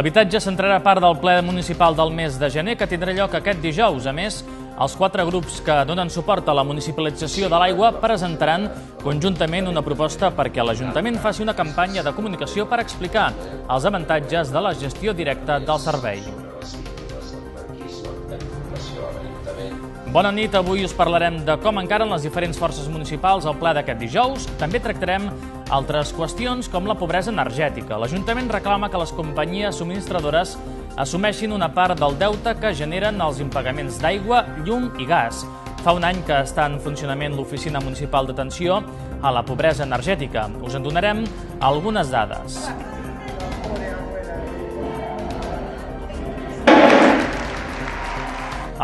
L'habitatge centrarà part del ple municipal del mes de gener, que tindrà lloc aquest dijous. A més, els quatre grups que donen suport a la municipalització de l'aigua presentaran conjuntament una proposta perquè l'Ajuntament faci una campanya de comunicació per explicar els avantatges de la gestió directa del servei. Bona nit, avui us parlarem de com encaren les diferents forces municipals al ple d'aquest dijous. També tractarem altres qüestions, com la pobresa energètica. L'Ajuntament reclama que les companyies subministradores assumeixin una part del deute que generen els impagaments d'aigua, llum i gas. Fa un any que està en funcionament l'Oficina Municipal d'Atenció a la Pobresa Energètica. Us en donarem algunes dades.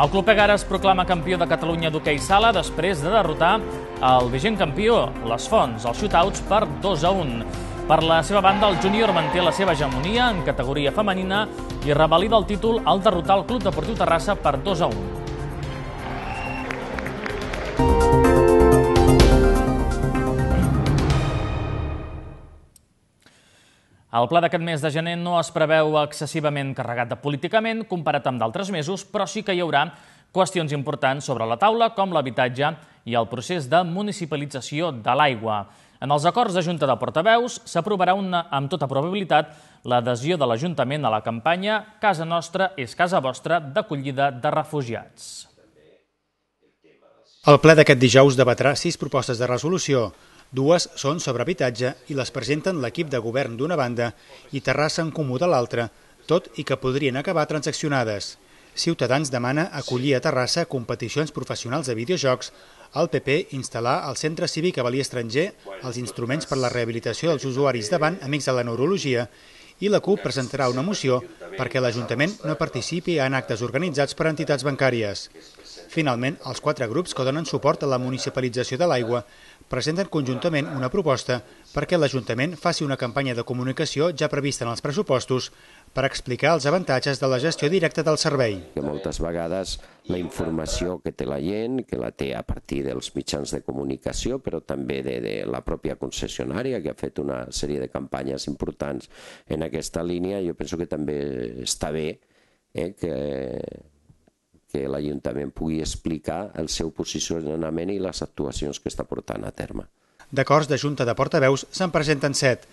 El Club Egara es proclama campió de Catalunya d'hoquei sala després de derrotar el vigent campió, les Fonts, els shootouts per 2 a 1. Per la seva banda, el júnior manté la seva hegemonia en categoria femenina i revalida el títol al derrotar el Club Deportiu Terrassa per 2 a 1. El pla d'aquest mes de gener no es preveu excessivament carregat de políticament comparat amb d'altres mesos, però sí que hi haurà qüestions importants sobre la taula, com l'habitatge i el procés de municipalització de l'aigua. En els acords de Junta de Portaveus s'aprovarà amb tota probabilitat l'adhesió de l'Ajuntament a la campanya Casa Nostra és Casa Vostra d'acollida de refugiats. El ple d'aquest dijous debatrà sis propostes de resolució. Dues són sobre habitatge i les presenten l'equip de govern d'una banda i Terrassa en Comú de l'altra, tot i que podrien acabar transaccionades. Ciutadans demana acollir a Terrassa competicions professionals de videojocs, el PP instal·lar al Centre Cívic Avalí Estranger els instruments per la rehabilitació dels usuaris davant amics de la neurologia i la CUP presentarà una moció perquè l'Ajuntament no participi en actes organitzats per entitats bancàries. Finalment, els quatre grups que donen suport a la municipalització de l'aigua presenten conjuntament una proposta perquè l'Ajuntament faci una campanya de comunicació ja prevista en els pressupostos per explicar els avantatges de la gestió directa del servei. Que moltes vegades la informació que té la gent, que la té a partir dels mitjans de comunicació, però també de, de la pròpia concessionària, que ha fet una sèrie de campanyes importants en aquesta línia, jo penso que també està bé eh, que que l'Ajuntament pugui explicar el seu posicionament i les actuacions que està portant a terme. D'acords de Junta de Portaveus se'n presenten set.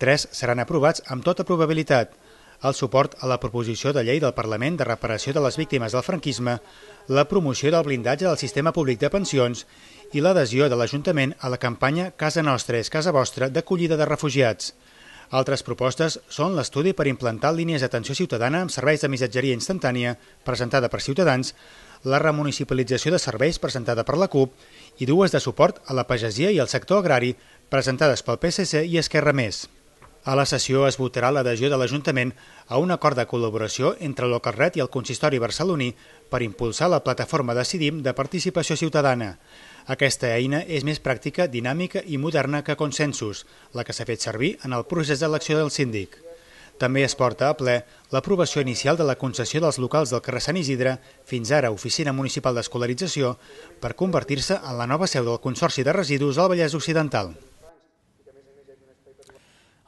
Tres seran aprovats amb tota probabilitat. El suport a la proposició de llei del Parlament de reparació de les víctimes del franquisme, la promoció del blindatge del sistema públic de pensions i l'adhesió de l'Ajuntament a la campanya Casa Nostra és Casa Vostra d'acollida de refugiats. Altres propostes són l'estudi per implantar línies d'atenció ciutadana amb serveis de missatgeria instantània presentada per Ciutadans, la remunicipalització de serveis presentada per la CUP i dues de suport a la pagesia i al sector agrari presentades pel PSC i Esquerra Més. A la sessió es votarà l'adhesió de l'Ajuntament a un acord de col·laboració entre l'Ocarret i el Consistori barceloní per impulsar la plataforma Decidim de participació ciutadana. Aquesta eina és més pràctica, dinàmica i moderna que Consensus, la que s'ha fet servir en el procés d'elecció del síndic. També es porta a ple l'aprovació inicial de la concessió dels locals del carrer Sant Isidre, fins ara Oficina Municipal d'Escolarització, per convertir-se en la nova seu del Consorci de Residus al Vallès Occidental.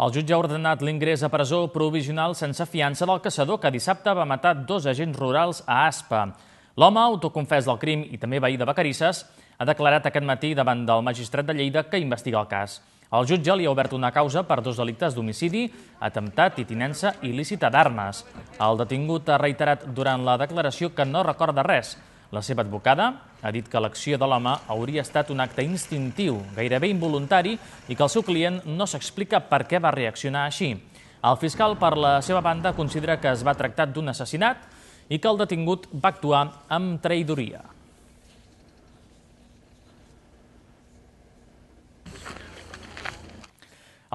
El jutge ha ordenat l'ingrés a presó provisional sense fiança del caçador que dissabte va matar dos agents rurals a Aspa. L'home, autoconfès del crim i també veí de Becarisses, ha declarat aquest matí davant del magistrat de Lleida que investiga el cas. El jutge li ha obert una causa per dos delictes d'homicidi, atemptat i tinença il·lícita d'armes. El detingut ha reiterat durant la declaració que no recorda res. La seva advocada, ha dit que l'acció de l'home hauria estat un acte instintiu, gairebé involuntari, i que el seu client no s'explica per què va reaccionar així. El fiscal, per la seva banda, considera que es va tractar d'un assassinat i que el detingut va actuar amb traïdoria.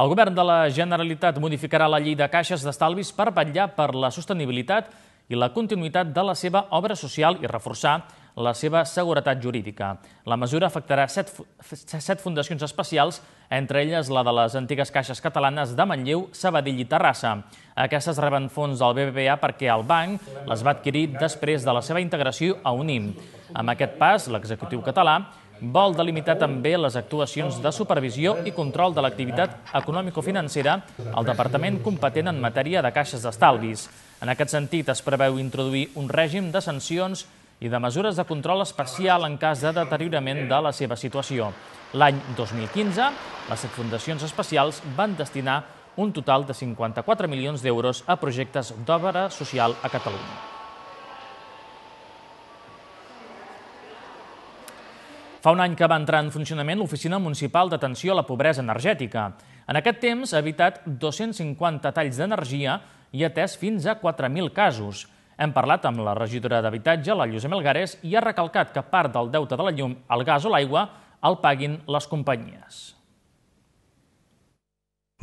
El govern de la Generalitat modificarà la llei de caixes d'estalvis per vetllar per la sostenibilitat i la continuïtat de la seva obra social i reforçar la seva seguretat jurídica. La mesura afectarà set, set fundacions especials, entre elles la de les antigues caixes catalanes de Manlleu, Sabadell i Terrassa. Aquestes reben fons del BBVA perquè el banc les va adquirir després de la seva integració a UNIM. Amb aquest pas, l'executiu català vol delimitar també les actuacions de supervisió i control de l'activitat econòmico-financera al departament competent en matèria de caixes d'estalvis. En aquest sentit, es preveu introduir un règim de sancions i de mesures de control especial en cas de deteriorament de la seva situació. L'any 2015, les set fundacions especials van destinar un total de 54 milions d'euros a projectes d'obra social a Catalunya. Fa un any que va entrar en funcionament l'Oficina Municipal d'Atenció a la Pobresa Energètica. En aquest temps ha evitat 250 talls d'energia i ha atès fins a 4.000 casos. Hem parlat amb la regidora d'Habitatge, la Lluïsa Melgares, i ha recalcat que part del deute de la llum, el gas o l'aigua el paguin les companyies.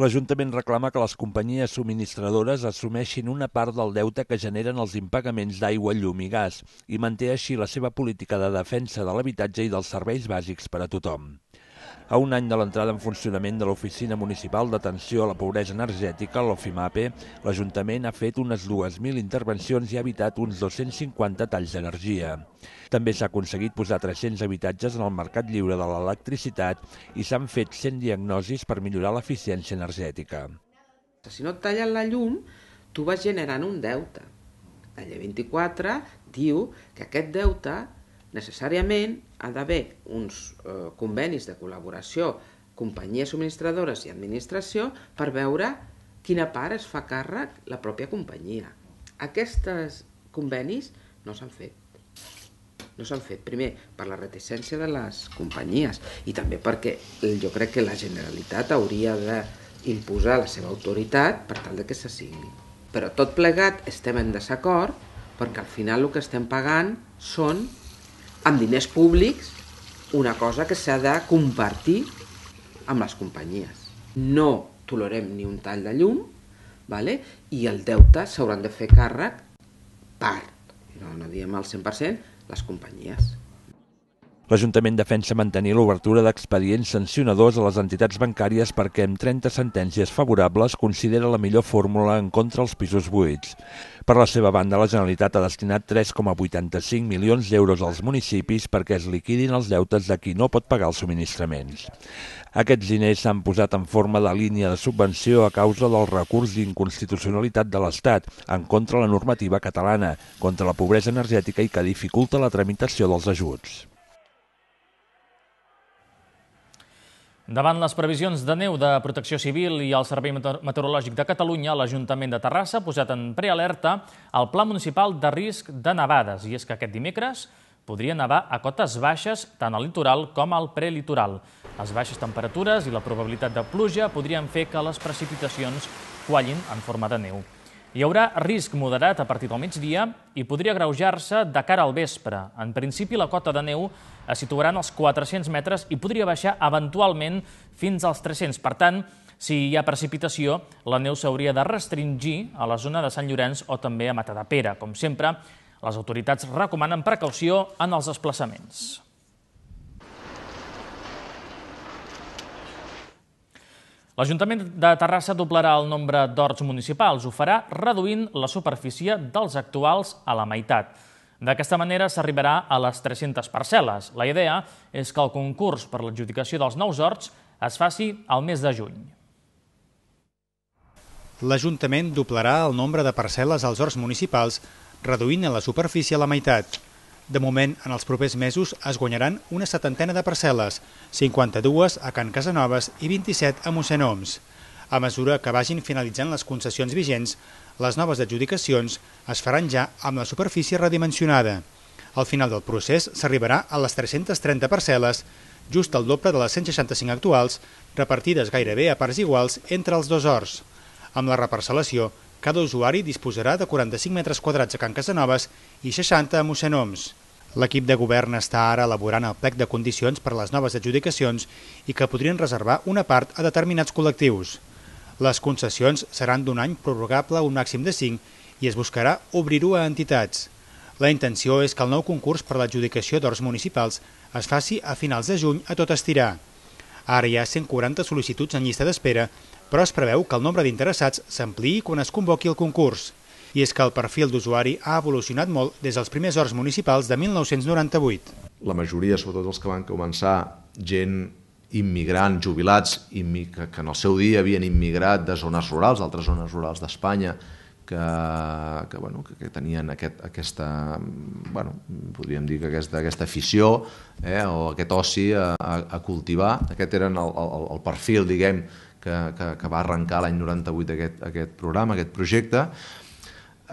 L'Ajuntament reclama que les companyies subministradores assumeixin una part del deute que generen els impagaments d'aigua, llum i gas i manté així la seva política de defensa de l'habitatge i dels serveis bàsics per a tothom a un any de l'entrada en funcionament de l'Oficina Municipal d'Atenció a la Pobresa Energètica, l'OFIMAPE, l'Ajuntament ha fet unes 2.000 intervencions i ha evitat uns 250 talls d'energia. També s'ha aconseguit posar 300 habitatges en el mercat lliure de l'electricitat i s'han fet 100 diagnosis per millorar l'eficiència energètica. Si no et tallen la llum, tu vas generant un deute. La llei 24 diu que aquest deute necessàriament ha d'haver uns eh, convenis de col·laboració companyies subministradores i administració per veure quina part es fa càrrec la pròpia companyia. Aquests convenis no s'han fet. No s'han fet, primer, per la reticència de les companyies i també perquè jo crec que la Generalitat hauria d'imposar la seva autoritat per tal de que se Però tot plegat estem en desacord perquè al final el que estem pagant són amb diners públics una cosa que s'ha de compartir amb les companyies. No tolerem ni un tall de llum vale? i el deute s'hauran de fer càrrec part, no, no diem al 100%, les companyies. L'Ajuntament defensa mantenir l'obertura d'expedients sancionadors a les entitats bancàries perquè amb 30 sentències favorables considera la millor fórmula en contra els pisos buits. Per la seva banda, la Generalitat ha destinat 3,85 milions d'euros als municipis perquè es liquidin els deutes de qui no pot pagar els subministraments. Aquests diners s'han posat en forma de línia de subvenció a causa del recurs d'inconstitucionalitat de l'Estat en contra la normativa catalana, contra la pobresa energètica i que dificulta la tramitació dels ajuts. Davant les previsions de neu de Protecció Civil i el Servei Meteorològic de Catalunya, l'Ajuntament de Terrassa ha posat en prealerta el Pla Municipal de Risc de Nevades, i és que aquest dimecres podria nevar a cotes baixes tant al litoral com al prelitoral. Les baixes temperatures i la probabilitat de pluja podrien fer que les precipitacions quallin en forma de neu. Hi haurà risc moderat a partir del migdia i podria greujar-se de cara al vespre. En principi, la cota de neu es situarà en els 400 metres i podria baixar eventualment fins als 300. Per tant, si hi ha precipitació, la neu s'hauria de restringir a la zona de Sant Llorenç o també a Matadapera. Com sempre, les autoritats recomanen precaució en els desplaçaments. L'Ajuntament de Terrassa doblarà el nombre d'horts municipals. Ho farà reduint la superfície dels actuals a la meitat. D'aquesta manera s'arribarà a les 300 parcel·les. La idea és que el concurs per l'adjudicació dels nous horts es faci al mes de juny. L'Ajuntament doblarà el nombre de parcel·les als horts municipals, reduint la superfície a la meitat. De moment, en els propers mesos es guanyaran una setantena de parcel·les, 52 a Can Casanovas i 27 a Mossèn Oms. A mesura que vagin finalitzant les concessions vigents, les noves adjudicacions es faran ja amb la superfície redimensionada. Al final del procés s'arribarà a les 330 parcel·les, just al doble de les 165 actuals, repartides gairebé a parts iguals entre els dos horts. Amb la reparcel·lació cada usuari disposarà de 45 metres quadrats a Can Casanovas i 60 a Mossèn Oms. L'equip de govern està ara elaborant el plec de condicions per a les noves adjudicacions i que podrien reservar una part a determinats col·lectius. Les concessions seran d'un any prorrogable un màxim de 5 i es buscarà obrir-ho a entitats. La intenció és que el nou concurs per l'adjudicació d'horts municipals es faci a finals de juny a tot estirar. Ara hi ha 140 sol·licituds en llista d'espera però es preveu que el nombre d'interessats s'ampliï quan es convoqui el concurs. I és que el perfil d'usuari ha evolucionat molt des dels primers horts municipals de 1998. La majoria, sobretot els que van començar, gent immigrant, jubilats, que, que en el seu dia havien immigrat de zones rurals, d'altres zones rurals d'Espanya, que, que, bueno, que, que tenien aquest, aquesta, bueno, podríem dir que aquesta, aquesta afició eh, o aquest oci a, a, a cultivar. Aquest era el, el, el perfil, diguem, que, que, que va arrencar l'any 98 aquest, aquest programa, aquest projecte.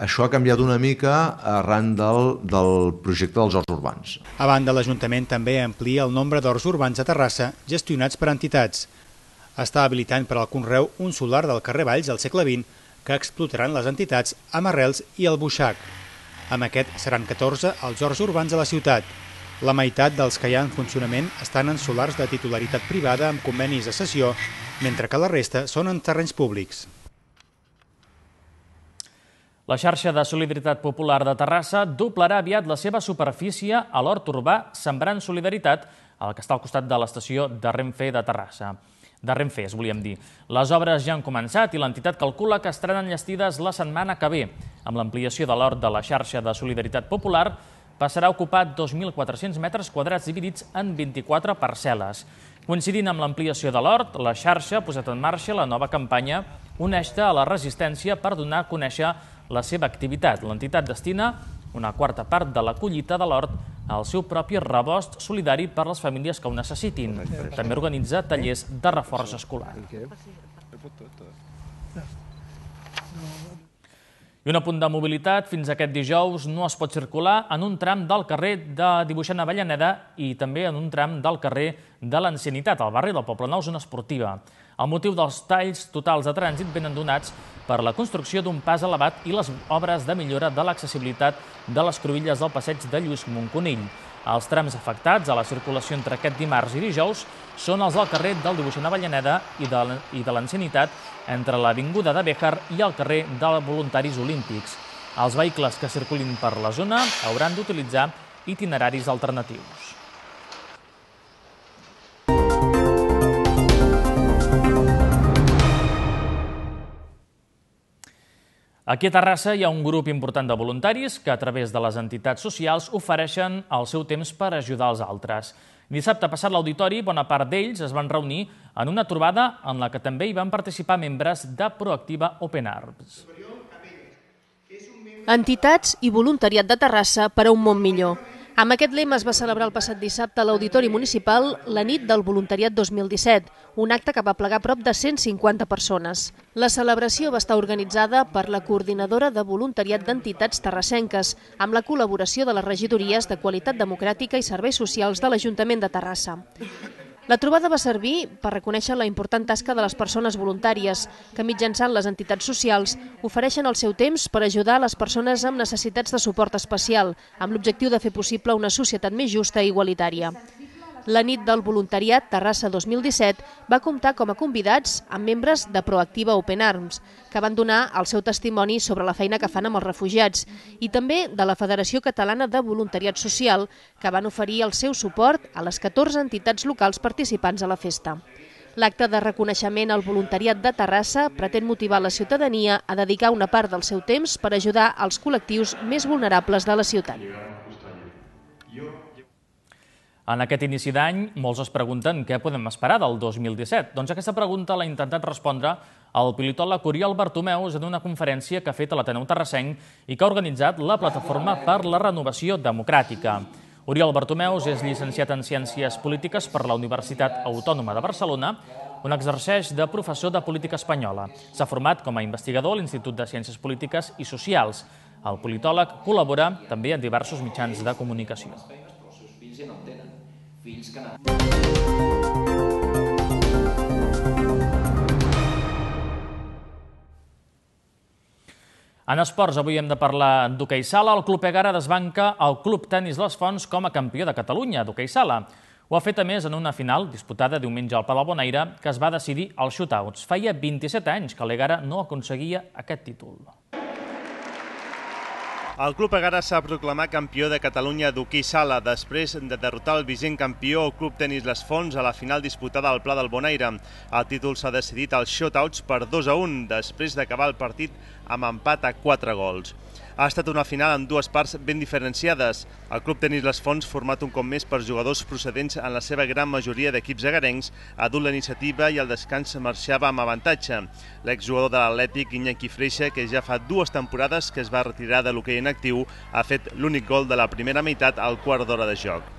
Això ha canviat una mica arran del, del projecte dels horts urbans. A banda, l'Ajuntament també amplia el nombre d'horts urbans a Terrassa gestionats per entitats. Està habilitant per al Conreu un solar del carrer Valls al segle XX que explotaran les entitats amb arrels i el Buixac. Amb aquest seran 14 els horts urbans a la ciutat, la meitat dels que hi ha en funcionament estan en solars de titularitat privada amb convenis de cessió, mentre que la resta són en terrenys públics. La xarxa de solidaritat popular de Terrassa doblarà aviat la seva superfície a l'hort urbà Sembrant Solidaritat, el que està al costat de l'estació de Renfe de Terrassa de Renfe, es volíem dir. Les obres ja han començat i l'entitat calcula que estaran enllestides la setmana que ve. Amb l'ampliació de l'hort de la xarxa de solidaritat popular, passarà a ocupar 2.400 metres quadrats dividits en 24 parcel·les. Coincidint amb l'ampliació de l'hort, la xarxa ha posat en marxa la nova campanya Uneix-te a la resistència per donar a conèixer la seva activitat. L'entitat destina una quarta part de la collita de l'hort al seu propi rebost solidari per les famílies que ho necessitin. També organitza tallers de reforç escolar. I un apunt de mobilitat, fins aquest dijous no es pot circular en un tram del carrer de Dibuixant Avellaneda i també en un tram del carrer de l'Ancianitat, al barri del Poble Nou, zona esportiva. El motiu dels talls totals de trànsit venen donats per la construcció d'un pas elevat i les obres de millora de l'accessibilitat de les cruïlles del passeig de Lluís Montconill. Els trams afectats a la circulació entre aquest dimarts i dijous són els del carrer del Dibuixant Avellaneda i de l'Ancianitat entre l'Avinguda de Béjar i el carrer dels Voluntaris Olímpics. Els vehicles que circulin per la zona hauran d'utilitzar itineraris alternatius. Aquí a Terrassa hi ha un grup important de voluntaris que a través de les entitats socials ofereixen el seu temps per ajudar els altres. Dissabte passat l'auditori, bona part d'ells es van reunir en una trobada en la que també hi van participar membres de Proactiva Open Arms. Entitats i voluntariat de Terrassa per a un món millor. Amb aquest lema es va celebrar el passat dissabte a l'Auditori Municipal la nit del Voluntariat 2017, un acte que va plegar prop de 150 persones. La celebració va estar organitzada per la Coordinadora de Voluntariat d'Entitats Terrassenques, amb la col·laboració de les regidories de Qualitat Democràtica i Serveis Socials de l'Ajuntament de Terrassa. La trobada va servir per reconèixer la important tasca de les persones voluntàries, que mitjançant les entitats socials ofereixen el seu temps per ajudar les persones amb necessitats de suport especial, amb l'objectiu de fer possible una societat més justa i igualitària la nit del voluntariat Terrassa 2017 va comptar com a convidats amb membres de Proactiva Open Arms, que van donar el seu testimoni sobre la feina que fan amb els refugiats, i també de la Federació Catalana de Voluntariat Social, que van oferir el seu suport a les 14 entitats locals participants a la festa. L'acte de reconeixement al voluntariat de Terrassa pretén motivar la ciutadania a dedicar una part del seu temps per ajudar als col·lectius més vulnerables de la ciutat. En aquest inici d'any, molts es pregunten què podem esperar del 2017. Doncs aquesta pregunta l'ha intentat respondre el politòleg Oriol Bartomeus en una conferència que ha fet a l'Ateneu Terrassenc i que ha organitzat la Plataforma per la Renovació Democràtica. Oriol Bartomeus és llicenciat en Ciències Polítiques per la Universitat Autònoma de Barcelona, on exerceix de professor de política espanyola. S'ha format com a investigador a l'Institut de Ciències Polítiques i Socials. El politòleg col·labora també en diversos mitjans de comunicació. Fins que... En esports, avui hem de parlar d'hoquei sala. El Club Egara desbanca el Club Tenis Les Fonts com a campió de Catalunya d'hoquei sala. Ho ha fet, a més, en una final disputada diumenge al Palau Bonaire, que es va decidir als shootouts. Feia 27 anys que l'Egara no aconseguia aquest títol. El club Egara s'ha proclamat campió de Catalunya d'hoquei sala després de derrotar el vigent campió Club Tenis Les Fonts a la final disputada al Pla del Bonaire. El títol s'ha decidit als shootouts per 2 a 1 després d'acabar el partit amb empat a 4 gols ha estat una final amb dues parts ben diferenciades. El Club Tenis Les Fonts, format un cop més per jugadors procedents en la seva gran majoria d'equips agarencs, ha dut la iniciativa i el descans marxava amb avantatge. L'exjugador de l'Atlètic, Iñaki Freixa, que ja fa dues temporades que es va retirar de l'hoquei inactiu, ha fet l'únic gol de la primera meitat al quart d'hora de joc.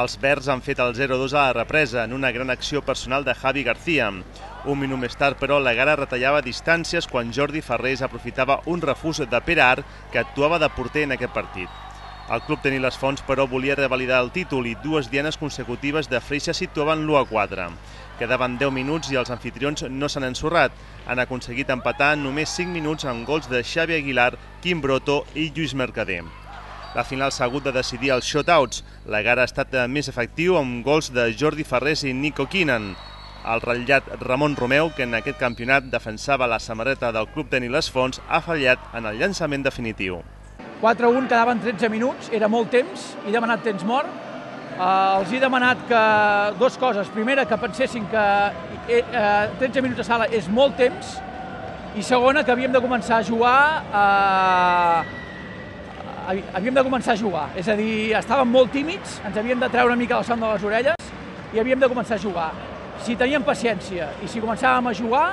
Els verds han fet el 0-2 a la represa en una gran acció personal de Javi García. Un minut més tard, però, la gara retallava distàncies quan Jordi Ferrés aprofitava un refús de Pere Ar, que actuava de porter en aquest partit. El club tenia les fonts, però, volia revalidar el títol i dues dianes consecutives de Freixa situaven l'1 a 4. Quedaven 10 minuts i els anfitrions no s'han ensorrat. Han aconseguit empatar en només 5 minuts amb gols de Xavi Aguilar, Quim Broto i Lluís Mercader la final s'ha hagut de decidir els shootouts. La gara ha estat eh, més efectiu amb gols de Jordi Ferrés i Nico Keenan. El ratllat Ramon Romeu, que en aquest campionat defensava la samarreta del Club Teni Les Fonts, ha fallat en el llançament definitiu. 4-1, quedaven 13 minuts, era molt temps, he demanat temps mort. Eh, els he demanat que dues coses. Primera, que pensessin que eh, 13 eh, minuts de sala és molt temps, i segona, que havíem de començar a jugar eh, havíem de començar a jugar. És a dir, estàvem molt tímids, ens havíem de treure una mica la son de les orelles i havíem de començar a jugar. Si teníem paciència i si començàvem a jugar,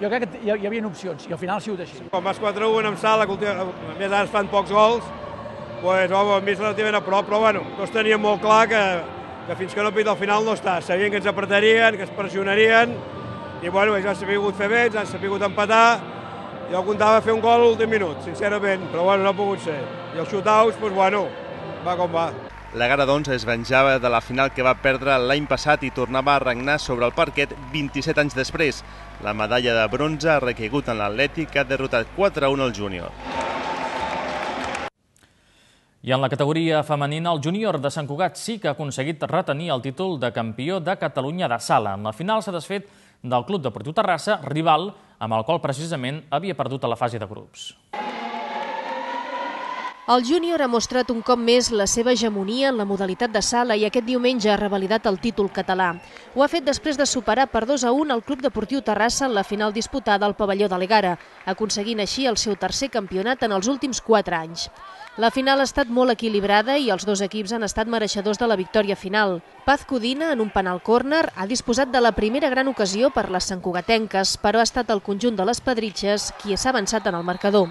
jo crec que hi, hi havia opcions i al final ha sigut així. Quan vas 4-1 amb sala, a més ara es fan pocs gols, doncs, home, hem vist relativament a prop, però bueno, tots teníem molt clar que, que fins que no pit al final no està. Sabien que ens apretarien, que es pressionarien, i bueno, ells han sabut fer bé, ens han sabut empatar, jo comptava fer un gol a l'últim minut, sincerament, però bueno, no ha pogut ser. I els shootouts, doncs bueno, va com va. La Gara doncs es venjava de la final que va perdre l'any passat i tornava a regnar sobre el parquet 27 anys després. La medalla de bronze ha recaigut en l'Atlètic que ha derrotat 4-1 al júnior. I en la categoria femenina, el júnior de Sant Cugat sí que ha aconseguit retenir el títol de campió de Catalunya de sala. En la final s'ha desfet del Club Deportiu Terrassa, rival amb el qual precisament havia perdut a la fase de grups. El júnior ha mostrat un cop més la seva hegemonia en la modalitat de sala i aquest diumenge ha revalidat el títol català. Ho ha fet després de superar per 2 a 1 el Club Deportiu Terrassa en la final disputada al pavelló de l'Egara, aconseguint així el seu tercer campionat en els últims 4 anys. La final ha estat molt equilibrada i els dos equips han estat mereixedors de la victòria final. Paz Codina, en un penal córner, ha disposat de la primera gran ocasió per les Cugatenques, però ha estat el conjunt de les Pedritxes qui s'ha avançat en el marcador.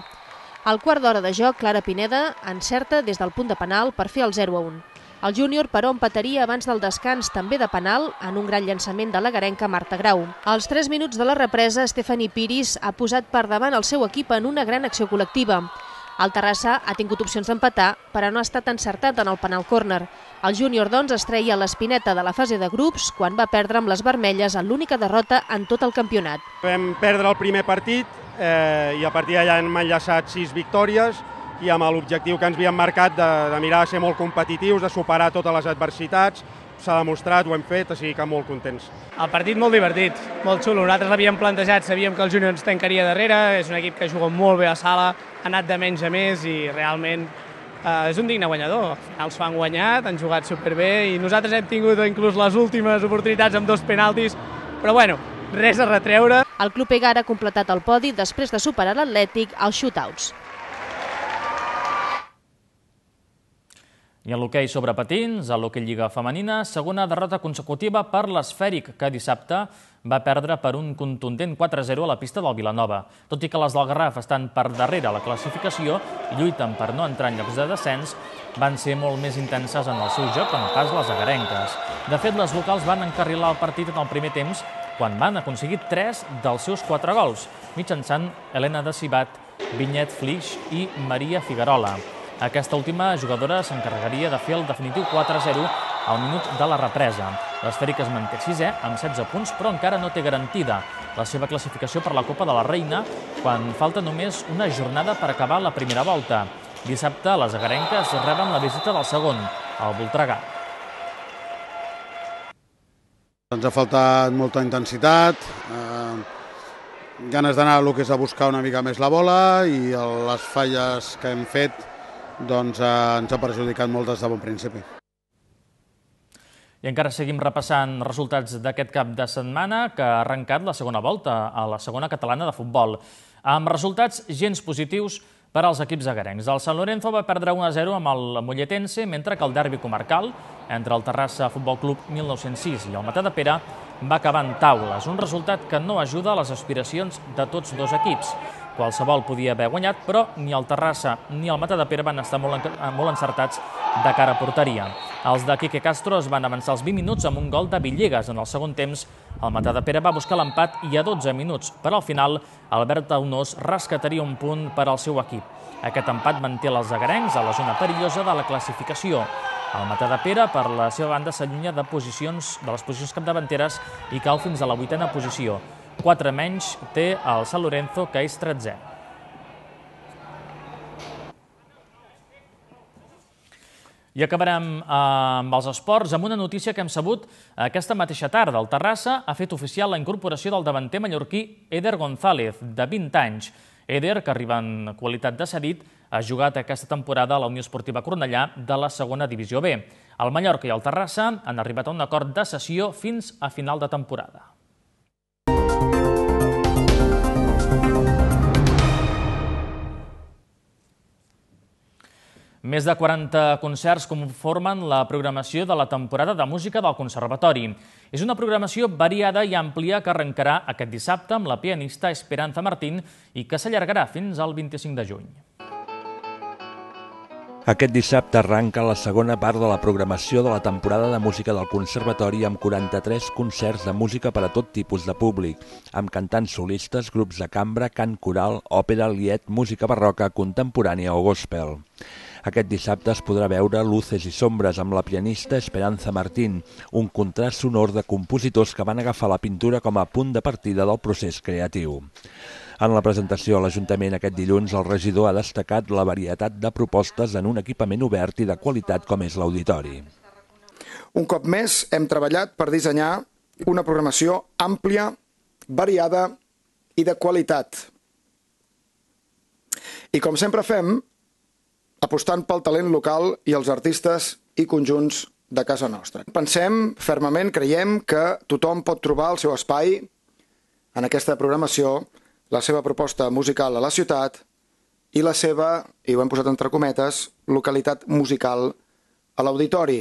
Al quart d'hora de joc, Clara Pineda encerta des del punt de penal per fer el 0-1. El júnior, però, empataria abans del descans també de penal en un gran llançament de la garenca Marta Grau. Als 3 minuts de la represa, Stephanie Piris ha posat per davant el seu equip en una gran acció col·lectiva. El Terrassa ha tingut opcions d'empatar, però no ha estat encertat en el penal córner. El júnior, doncs, es treia l'espineta de la fase de grups quan va perdre amb les vermelles en l'única derrota en tot el campionat. Vam perdre el primer partit eh, i a partir d'allà hem enllaçat sis victòries i amb l'objectiu que ens havíem marcat de, de mirar a ser molt competitius, de superar totes les adversitats, s'ha demostrat, ho hem fet, o que molt contents. El partit molt divertit, molt xulo. Nosaltres l'havíem plantejat, sabíem que el Júnior ens tancaria darrere, és un equip que juga molt bé a sala, ha anat de menys a més i realment eh, és un digne guanyador. Els fan guanyat, han jugat superbé i nosaltres hem tingut inclús les últimes oportunitats amb dos penaltis, però bueno, res a retreure. El Club Egar ha completat el podi després de superar l'Atlètic als shootouts. I en l'hoquei sobre patins, a l'hoquei lliga femenina, segona derrota consecutiva per l'esfèric, que dissabte va perdre per un contundent 4-0 a la pista del Vilanova. Tot i que les del Garraf estan per darrere a la classificació i lluiten per no entrar en llocs de descens, van ser molt més intenses en el seu joc que no pas les agarenques. De fet, les locals van encarrilar el partit en el primer temps quan van aconseguir 3 dels seus 4 gols, mitjançant Helena de Cibat, Vinyet Flix i Maria Figuerola. Aquesta última jugadora s'encarregaria de fer el definitiu 4-0 al minut de la represa. L'esfèric es manté sisè amb 16 punts, però encara no té garantida la seva classificació per la Copa de la Reina quan falta només una jornada per acabar la primera volta. Dissabte, les agarenques reben la visita del segon, el Voltregà. Ens ha faltat molta intensitat, eh, ganes d'anar el que és a buscar una mica més la bola i les falles que hem fet doncs, eh, ens ha perjudicat molt des de bon principi. I encara seguim repassant resultats d'aquest cap de setmana que ha arrencat la segona volta a la segona catalana de futbol, amb resultats gens positius per als equips agarencs. El Sant Lorenzo va perdre 1-0 amb el Molletense, mentre que el derbi comarcal entre el Terrassa Futbol Club 1906 i el Matà de Pere va acabar en taules, un resultat que no ajuda a les aspiracions de tots dos equips. Qualsevol podia haver guanyat, però ni el Terrassa ni el Matadepera van estar molt, eh, molt encertats de cara a porteria. Els de Quique Castro es van avançar els 20 minuts amb un gol de Villegas. En el segon temps, el Matadepera va buscar l'empat i a 12 minuts, però al final Albert Aunós rescataria un punt per al seu equip. Aquest empat manté els agarencs a la zona perillosa de la classificació. El de Pere, per la seva banda, s'allunya de, posicions, de les posicions capdavanteres i cau fins a la vuitena posició. 4 menys té el San Lorenzo, que és 13. I acabarem eh, amb els esports amb una notícia que hem sabut eh, aquesta mateixa tarda. El Terrassa ha fet oficial la incorporació del davanter mallorquí Eder González, de 20 anys. Eder, que arriba en qualitat de cedit, ha jugat aquesta temporada a la Unió Esportiva Cornellà de la segona divisió B. El Mallorca i el Terrassa han arribat a un acord de sessió fins a final de temporada. Més de 40 concerts conformen la programació de la temporada de música del Conservatori. És una programació variada i àmplia que arrencarà aquest dissabte amb la pianista Esperanza Martín i que s'allargarà fins al 25 de juny. Aquest dissabte arranca la segona part de la programació de la temporada de música del Conservatori amb 43 concerts de música per a tot tipus de públic, amb cantants solistes, grups de cambra, cant coral, òpera, liet, música barroca, contemporània o gospel. Aquest dissabte es podrà veure Luces i Sombres amb la pianista Esperanza Martín, un contrast sonor de compositors que van agafar la pintura com a punt de partida del procés creatiu. En la presentació a l'Ajuntament aquest dilluns, el regidor ha destacat la varietat de propostes en un equipament obert i de qualitat com és l'auditori. Un cop més, hem treballat per dissenyar una programació àmplia, variada i de qualitat. I com sempre fem, apostant pel talent local i els artistes i conjunts de casa nostra. Pensem fermament, creiem que tothom pot trobar el seu espai en aquesta programació, la seva proposta musical a la ciutat i la seva, i ho hem posat entre cometes, localitat musical a l'auditori.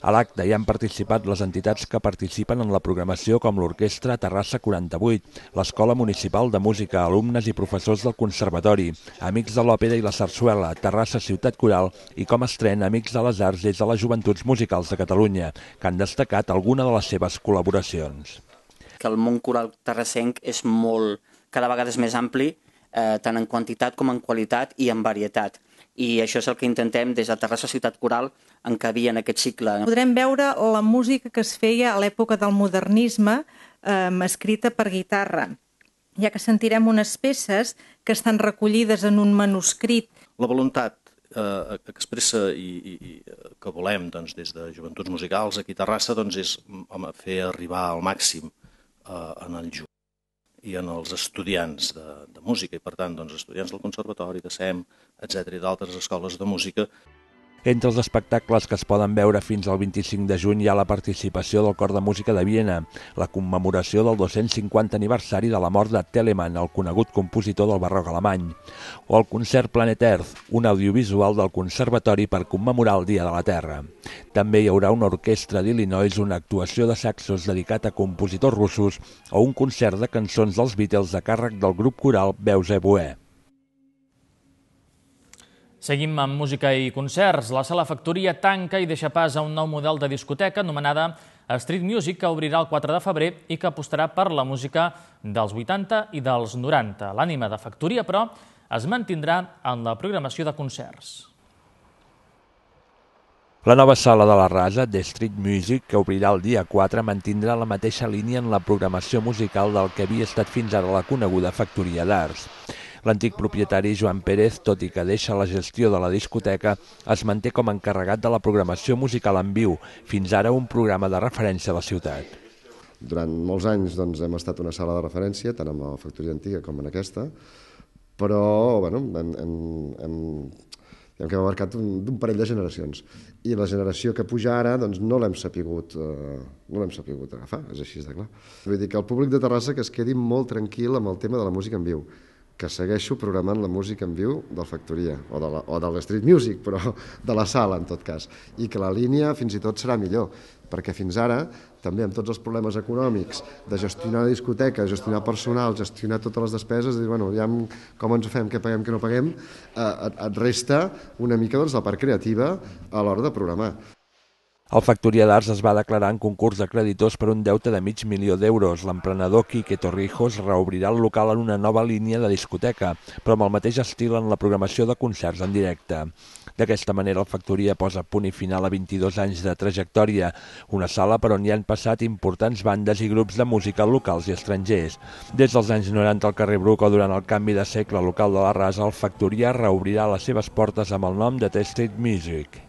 A l'acte hi han participat les entitats que participen en la programació com l'Orquestra Terrassa 48, l'Escola Municipal de Música, alumnes i professors del Conservatori, Amics de l'Òpera i la Sarsuela, Terrassa Ciutat Coral i com estren Amics de les Arts des de les Joventuts Musicals de Catalunya, que han destacat alguna de les seves col·laboracions. Que el món coral terrassenc és molt, cada vegada és més ampli, eh, tant en quantitat com en qualitat i en varietat i això és el que intentem des de Terrassa Ciutat Coral en havia en aquest cicle. Podrem veure la música que es feia a l'època del modernisme eh, escrita per guitarra, ja que sentirem unes peces que estan recollides en un manuscrit. La voluntat eh, expressa i, i, i eh, que volem doncs, des de Joventuts Musicals aquí a Terrassa doncs, és home, fer arribar al màxim eh, en el joc i en els estudiants de, de música i per tant doncs, estudiants del Conservatori, de SEM, etc i d'altres escoles de música entre els espectacles que es poden veure fins al 25 de juny hi ha la participació del Cor de Música de Viena, la commemoració del 250 aniversari de la mort de Telemann, el conegut compositor del barroc alemany, o el concert Planet Earth, un audiovisual del Conservatori per commemorar el Dia de la Terra. També hi haurà una orquestra d'Illinois, una actuació de saxos dedicat a compositors russos o un concert de cançons dels Beatles a càrrec del grup coral Veus Eboué. Seguim amb música i concerts. La Sala Factoria tanca i deixa pas a un nou model de discoteca anomenada Street Music, que obrirà el 4 de febrer i que apostarà per la música dels 80 i dels 90. L'ànima de Factoria, però, es mantindrà en la programació de concerts. La nova sala de la Rasa, The Street Music, que obrirà el dia 4, mantindrà la mateixa línia en la programació musical del que havia estat fins ara la coneguda Factoria d'Arts. L'antic propietari Joan Pérez, tot i que deixa la gestió de la discoteca, es manté com a encarregat de la programació musical en viu, fins ara un programa de referència a la ciutat. Durant molts anys doncs, hem estat una sala de referència, tant amb la factoria antiga com en aquesta, però bueno, hem, hem, hem, hem marcat d'un parell de generacions. I la generació que puja ara doncs, no l'hem sapigut, eh, no l'hem sapigut agafar, és així de clar. Vull dir que el públic de Terrassa que es quedi molt tranquil amb el tema de la música en viu que segueixo programant la música en viu del Factoria, o de, la, o de Street Music, però de la sala, en tot cas, i que la línia fins i tot serà millor, perquè fins ara, també amb tots els problemes econòmics, de gestionar la discoteca, gestionar personal, gestionar totes les despeses, de dir, bueno, ja com ens ho fem, què paguem, què no paguem, eh, et resta una mica doncs, la part creativa a l'hora de programar. El Factoria d'Arts es va declarar en concurs de creditors per un deute de mig milió d'euros. L'emprenedor Quique Torrijos reobrirà el local en una nova línia de discoteca, però amb el mateix estil en la programació de concerts en directe. D'aquesta manera, el Factoria posa punt i final a 22 anys de trajectòria, una sala per on hi han passat importants bandes i grups de música locals i estrangers. Des dels anys 90 al carrer Bruc o durant el canvi de segle local de la Rasa, el Factoria reobrirà les seves portes amb el nom de The Music.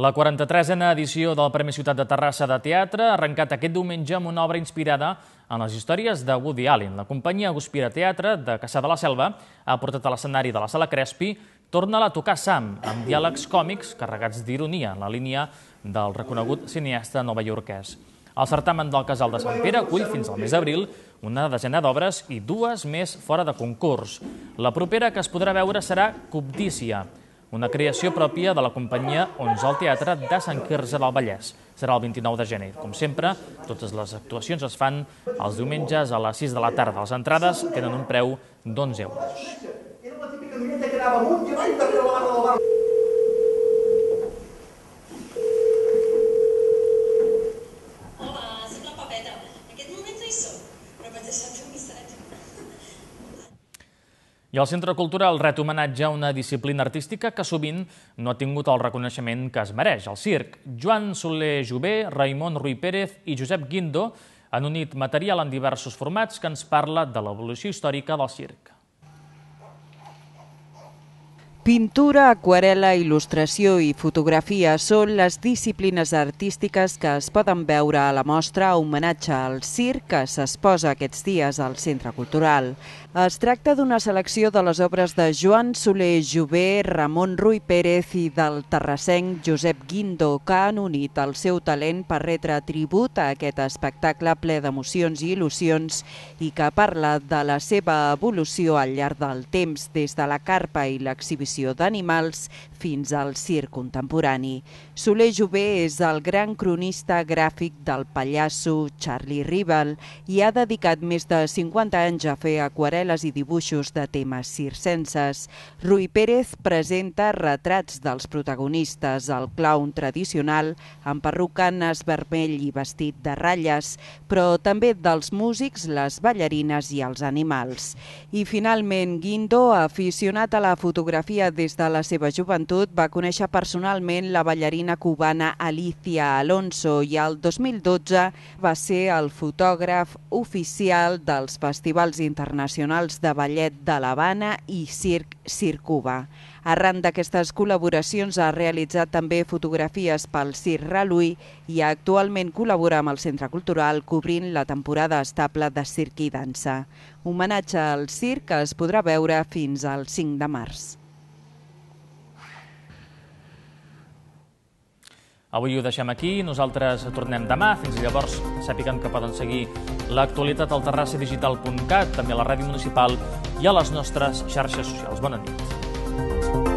La 43a edició del Premi Ciutat de Terrassa de Teatre ha arrencat aquest diumenge amb una obra inspirada en les històries de Woody Allen. La companyia Guspira Teatre de Caçà de la Selva ha portat a l'escenari de la Sala Crespi Torna-la a tocar Sam, amb diàlegs còmics carregats d'ironia en la línia del reconegut cineasta iorquès. El certamen del Casal de Sant Pere acull fins al mes d'abril una desena d'obres i dues més fora de concurs. La propera que es podrà veure serà Cobdícia, una creació pròpia de la companyia Ons al Teatre de Sant Quirze del Vallès. Serà el 29 de gener. Com sempre, totes les actuacions es fan els diumenges a les 6 de la tarda. Les entrades tenen un preu d'11 euros. Era la típica que anava amunt i avall darrere la barra del bar. I el Centre Cultural ret homenatge a una disciplina artística que sovint no ha tingut el reconeixement que es mereix. El circ, Joan Soler Jové, Raimon Rui Pérez i Josep Guindo han unit material en diversos formats que ens parla de l'evolució històrica del circ. Pintura, aquarela, il·lustració i fotografia són les disciplines artístiques que es poden veure a la mostra a homenatge al circ que s'exposa aquests dies al Centre Cultural. Es tracta d'una selecció de les obres de Joan Soler Jové, Ramon Rui Pérez i del terrassenc Josep Guindo, que han unit el seu talent per retre tribut a aquest espectacle ple d'emocions i il·lusions i que parla de la seva evolució al llarg del temps, des de la carpa i l'exhibició d'animals fins al circ contemporani. Soler Jové és el gran cronista gràfic del pallasso Charlie Rival i ha dedicat més de 50 anys a fer aquarel·les aquarel·les i dibuixos de temes circenses. Rui Pérez presenta retrats dels protagonistes, el clown tradicional, amb perruca, nas vermell i vestit de ratlles, però també dels músics, les ballarines i els animals. I finalment, Guindo, aficionat a la fotografia des de la seva joventut, va conèixer personalment la ballarina cubana Alicia Alonso i el 2012 va ser el fotògraf oficial dels festivals internacionals professionals de ballet de l'Havana i Circ Circuba. Arran d'aquestes col·laboracions ha realitzat també fotografies pel Circ Raluí i actualment col·labora amb el Centre Cultural cobrint la temporada estable de circ i dansa. Homenatge al circ que es podrà veure fins al 5 de març. Avui ho deixem aquí, nosaltres tornem demà. Fins llavors, sàpiguen que poden seguir l'actualitat al terrassadigital.cat, també a la ràdio municipal i a les nostres xarxes socials. Bona nit.